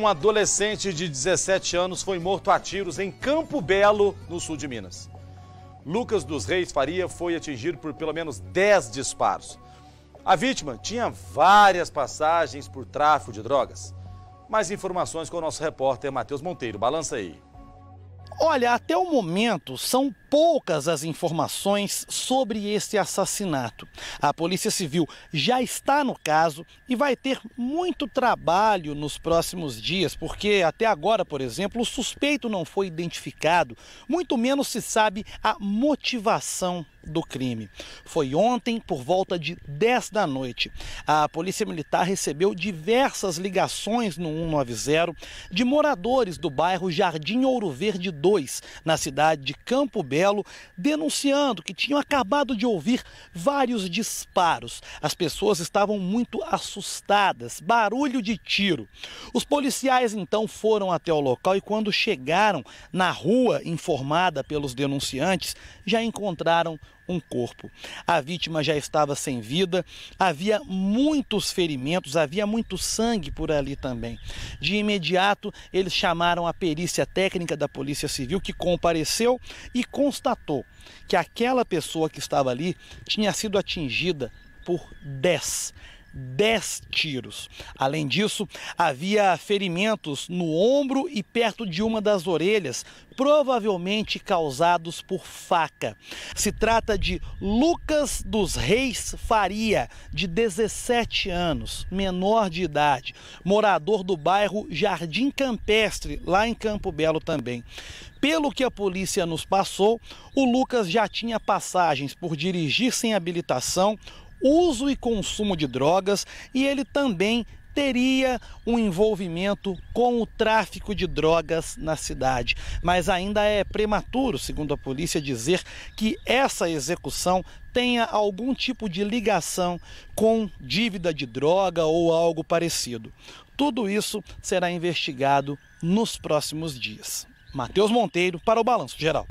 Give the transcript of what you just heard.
Um adolescente de 17 anos foi morto a tiros em Campo Belo, no sul de Minas. Lucas dos Reis Faria foi atingido por pelo menos 10 disparos. A vítima tinha várias passagens por tráfico de drogas. Mais informações com o nosso repórter Matheus Monteiro. Balança aí. Olha, até o momento são poucas as informações sobre este assassinato. A Polícia Civil já está no caso e vai ter muito trabalho nos próximos dias, porque até agora, por exemplo, o suspeito não foi identificado, muito menos se sabe a motivação do crime. Foi ontem, por volta de 10 da noite. A Polícia Militar recebeu diversas ligações no 190 de moradores do bairro Jardim Ouro Verde 2, na cidade de Campo Belo Belo, denunciando que tinham acabado de ouvir vários disparos. As pessoas estavam muito assustadas, barulho de tiro. Os policiais então foram até o local e quando chegaram na rua informada pelos denunciantes, já encontraram um corpo. A vítima já estava sem vida, havia muitos ferimentos, havia muito sangue por ali também. De imediato, eles chamaram a perícia técnica da Polícia Civil, que compareceu e constatou que aquela pessoa que estava ali tinha sido atingida por 10. 10 tiros. Além disso, havia ferimentos no ombro e perto de uma das orelhas, provavelmente causados por faca. Se trata de Lucas dos Reis Faria, de 17 anos, menor de idade, morador do bairro Jardim Campestre, lá em Campo Belo também. Pelo que a polícia nos passou, o Lucas já tinha passagens por dirigir sem habilitação, uso e consumo de drogas e ele também teria um envolvimento com o tráfico de drogas na cidade. Mas ainda é prematuro, segundo a polícia, dizer que essa execução tenha algum tipo de ligação com dívida de droga ou algo parecido. Tudo isso será investigado nos próximos dias. Matheus Monteiro para o Balanço Geral.